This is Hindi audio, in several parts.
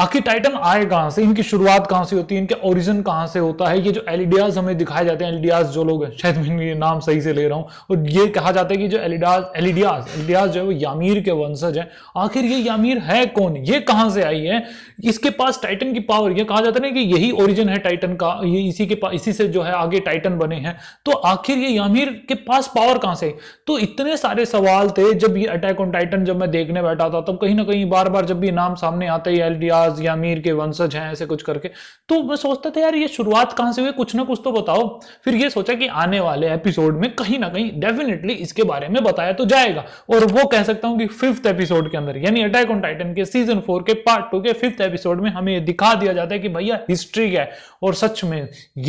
आखिर टाइटन आए कहां से इनकी शुरुआत कहां से होती है इनके ओरिजिन कहां से होता है ये जो एलिडियाज हमें दिखाए जाते हैं एलिडियाज जो लोग हैं शायद मैं ये नाम सही से ले रहा हूं और ये कहा जाता है कि जो एलिडाज एलिडियाज एलिडियाज जो है वो यामीर के वंशज हैं आखिर ये यामीर है कौन ये कहां से आई है इसके पास टाइटन की पावर ये कहा जाता है ना कि यही ओरिजिन है टाइटन का ये इसी के पास इसी से जो है आगे टाइटन बने हैं तो आखिर ये यामीर के पास पावर कहां से तो इतने सारे सवाल थे जब ये अटैक ऑन टाइटन जब मैं देखने बैठा था तब कहीं ना कहीं बार बार जब भी नाम सामने आते हैं एलडीआर मुमताज या मीर के वंशज हैं ऐसे कुछ करके तो मैं सोचता था यार ये शुरुआत कहाँ से हुई कुछ ना कुछ तो बताओ फिर ये सोचा कि आने वाले एपिसोड में कहीं ना कहीं डेफिनेटली इसके बारे में बताया तो जाएगा और वो कह सकता हूँ कि फिफ्थ एपिसोड के अंदर यानी अटैक ऑन टाइटन के सीजन फोर के पार्ट टू के फिफ्थ एपिसोड में हमें ये दिखा दिया जाता है कि भैया हिस्ट्री क्या है और सच में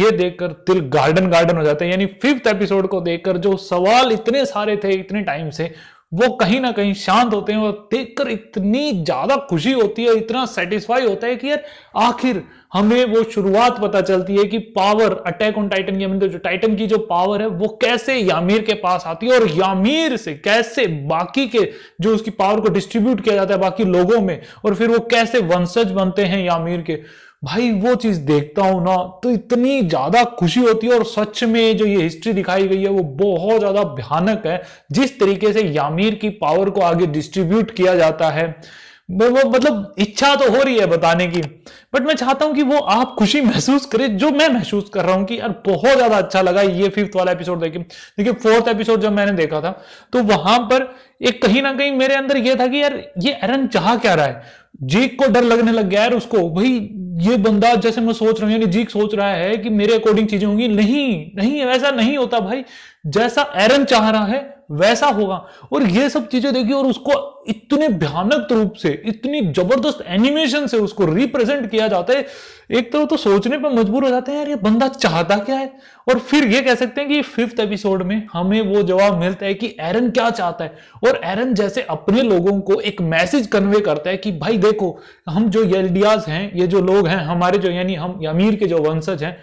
ये देखकर दिल गार्डन गार्डन हो जाता है यानी फिफ्थ एपिसोड को देखकर जो सवाल इतने सारे थे इतने टाइम से वो कहीं ना कहीं शांत होते हैं और देखकर इतनी ज्यादा खुशी होती है इतना सेटिस्फाई होता है कि यार आखिर हमें वो शुरुआत पता चलती है कि power attack on titan game तो जो टाइटन की जो पावर है वो कैसे यामीर के पास आती है और यामीर से कैसे बाकी के जो उसकी पावर को डिस्ट्रीब्यूट किया जाता है बाकी लोगों में और फिर वो कैसे वंशज बनते हैं यामीर के भाई वो चीज देखता हूँ ना तो इतनी ज्यादा खुशी होती है और सच में जो ये हिस्ट्री दिखाई गई है वो बहुत ज्यादा भयानक है जिस तरीके से यामीर की पावर को आगे डिस्ट्रीब्यूट किया जाता है वो मतलब इच्छा तो हो रही है बताने की बट मैं चाहता हूं कि वो आप खुशी महसूस करें जो मैं महसूस कर रहा हूं कि यार बहुत ज्यादा अच्छा लगा ये फिफ्थ वाला एपिसोड देखिए देखिए फोर्थ एपिसोड जब मैंने देखा था तो वहां पर एक कहीं ना कहीं मेरे अंदर ये था कि यार ये एरन चाह क्या रहा है जीक को डर लगने लग गया है उसको भाई ये बंदा जैसे मैं सोच रहा हूँ यानी जीक सोच रहा है कि मेरे अकॉर्डिंग चीजें होंगी नहीं नहीं वैसा नहीं होता भाई जैसा एरन चाह रहा है वैसा होगा और ये सब चीजें देखिए और उसको इतने भयानक रूप से इतनी जबरदस्त एनिमेशन से उसको रिप्रेजेंट किया जाता है एक तरह तो सोचने पर मजबूर हो जाते हैं यार ये बंदा चाहता क्या है और फिर ये कह सकते हैं कि फिफ्थ एपिसोड में हमें वो जवाब मिलता है कि एरन क्या चाहता है और एरन जैसे अपने लोगों को एक मैसेज कन्वे करता है कि भाई देखो हम जो एलडियाज हैं ये जो लोग हैं हमारे जो यानी हम अमीर के जो वंशज हैं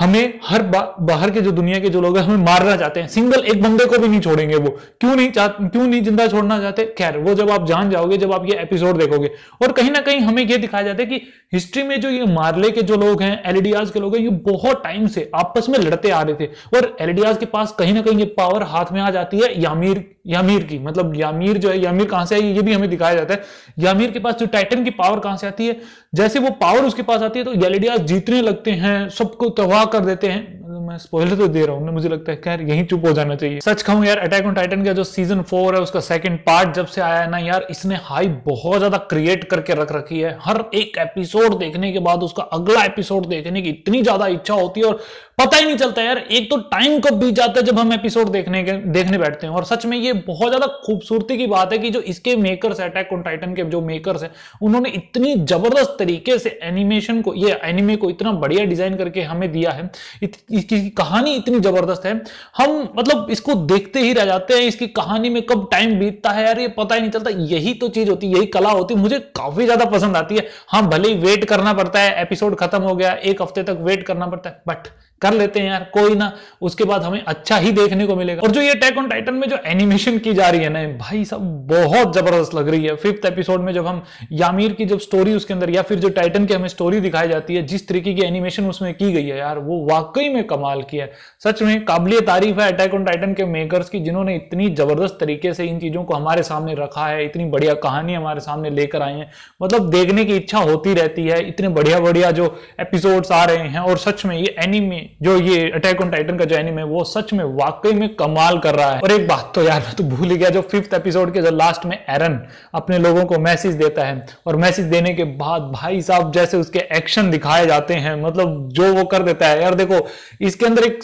हमें हर बाहर के जो दुनिया के जो लोग हैं हमें मारना चाहते हैं सिंगल एक बंदे को भी नहीं छोड़ेंगे वो क्यों नहीं चाहते क्यों नहीं जिंदा छोड़ना चाहते खैर वो जब आप जान जाओगे जब आप ये एपिसोड देखोगे और कहीं ना कहीं हमें ये दिखाया जाता है कि हिस्ट्री में जो ये मारले के जो लोग हैं एल के लोग हैं ये बहुत टाइम से आपस में लड़ते आ रहे थे और एल के पास कहीं ना कहीं ये पावर हाथ में आ जाती है यामीर यामीर की मतलब यामीर जो है यामीर कहां से आई ये भी हमें दिखाया जाता है यामीर के पास जो टाइटन की पावर कहां से आती है जैसे वो पावर उसके पास आती है तो गैलेडियाज जीतने लगते हैं सबको तबाह कर देते हैं मतलब मैं स्पॉइलर तो दे रहा हूँ मुझे लगता है खैर यहीं चुप हो जाना चाहिए सच कहूं यार अटैक ऑन टाइटन का जो सीजन फोर है उसका सेकंड पार्ट जब से आया है ना यार इसने हाई बहुत ज्यादा क्रिएट करके रख रखी है हर एक एपिसोड देखने के बाद उसका अगला एपिसोड देखने की इतनी ज्यादा इच्छा होती है और पता ही नहीं चलता यार एक तो टाइम कब बीत जाता है जब हम एपिसोड देखने के देखने बैठते हैं और सच में ये बहुत ज्यादा खूबसूरती की बात है कि जो इसके मेकर्स अटैक ऑन टाइटन के जो मेकर्स हैं उन्होंने इतनी जबरदस्त तरीके से एनिमेशन को ये एनिमे को इतना बढ़िया डिजाइन करके हमें दिया है इत, इसकी कहानी इतनी जबरदस्त है हम मतलब इसको देखते ही रह जाते हैं इसकी कहानी में कब टाइम बीतता है यार ये पता ही नहीं चलता यही तो चीज होती यही कला होती मुझे काफी ज्यादा पसंद आती है हाँ भले ही वेट करना पड़ता है एपिसोड खत्म हो गया एक हफ्ते तक वेट करना पड़ता है बट कर लेते हैं यार कोई ना उसके बाद हमें अच्छा ही देखने को मिलेगा और जो ये टैक ऑन टाइटन में जो एनिमेशन की जा रही है ना भाई सब बहुत जबरदस्त लग रही है फिफ्थ एपिसोड में जब हम यामीर की जब स्टोरी उसके अंदर या फिर जो टाइटन की हमें स्टोरी दिखाई जाती है जिस तरीके की एनिमेशन उसमें की गई है यार वो वाकई में कमाल की है सच में काबिलियत तारीफ है अटैक ऑन टाइटन के मेकर्स की जिन्होंने इतनी जबरदस्त तरीके से इन चीजों को हमारे सामने रखा है इतनी बढ़िया कहानी हमारे सामने लेकर आए हैं मतलब देखने की इच्छा होती रहती है इतने बढ़िया बढ़िया जो एपिसोड्स आ रहे हैं और सच में ये एनिमे जो ये अटैक ऑन टाइटन का जो एनिमे वो सच में वाकई में कमाल कर रहा है और एक बात तो यार मैं तो भूल ही गया जो फिफ्थ एपिसोड के जो लास्ट में एरन अपने लोगों को मैसेज देता है और मैसेज देने के बाद भाई साहब जैसे उसके एक्शन दिखाए जाते हैं मतलब जो वो कर देता है यार देखो इसके अंदर एक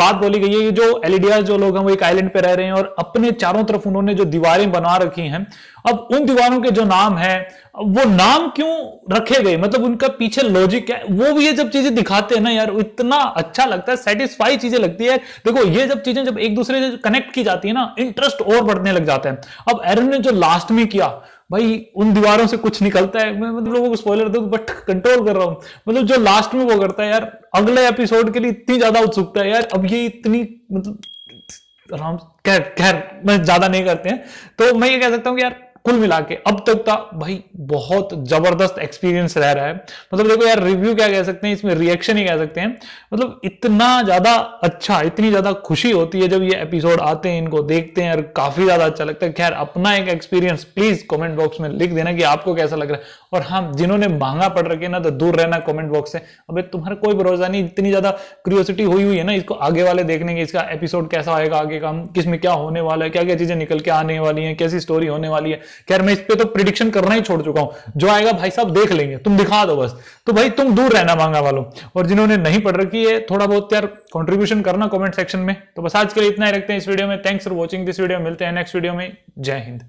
बात बोली गई है जो एलिडिया जो लोग हैं वो एक आइलैंड पे रह रहे हैं और अपने चारों तरफ उन्होंने जो दीवारें बना रखी हैं अब उन दीवारों के जो नाम है वो नाम क्यों रखे गए मतलब उनका पीछे लॉजिक है वो भी ये जब चीजें दिखाते हैं ना यार इतना अच्छा लगता है सेटिस्फाई चीजें लगती है देखो ये जब चीजें जब एक दूसरे से कनेक्ट की जाती है ना इंटरेस्ट और बढ़ने लग जाते हैं अब एरन ने जो लास्ट में किया भाई उन दीवारों से कुछ निकलता है मैं मतलब लोगों को स्पॉइलर दूं बट कंट्रोल कर रहा हूं मतलब जो लास्ट में वो करता है यार अगले एपिसोड के लिए इतनी ज्यादा उत्सुकता है यार अब ये इतनी मतलब आराम खैर खैर मैं ज्यादा नहीं करते हैं तो मैं ये कह सकता हूँ कि यार कुल मिला के अब तक का भाई बहुत जबरदस्त एक्सपीरियंस रह रहा है मतलब देखो यार रिव्यू क्या कह सकते हैं इसमें रिएक्शन ही कह सकते हैं मतलब इतना ज्यादा अच्छा इतनी ज्यादा खुशी होती है जब ये एपिसोड आते हैं इनको देखते हैं और काफी ज्यादा अच्छा लगता है खैर अपना एक एक्सपीरियंस प्लीज कॉमेंट बॉक्स में लिख देना कि आपको कैसा लग रहा है और हाँ जिन्होंने महंगा पड़ रखे ना तो दूर रहना कॉमेंट बॉक्स से अब तुम्हारा कोई भरोसा नहीं इतनी ज्यादा क्रियोसिटी हुई हुई है ना इसको आगे वाले देखने के इसका एपिसोड कैसा आएगा आगे का किसमें क्या होने वाला है क्या क्या चीजें निकल के आने वाली है कैसी स्टोरी होने वाली है खैर मैं इस पर तो प्रिडिक्शन करना ही छोड़ चुका हूं जो आएगा भाई साहब देख लेंगे तुम दिखा दो बस तो भाई तुम दूर रहना मांगा वालों और जिन्होंने नहीं पढ़ रखी है थोड़ा बहुत यार कॉन्ट्रीब्यूशन करना कॉमेंट सेक्शन में तो बस आज के लिए इतना ही रखते हैं इस वीडियो में thanks for watching this video मिलते हैं नेक्स्ट वीडियो में जय हिंद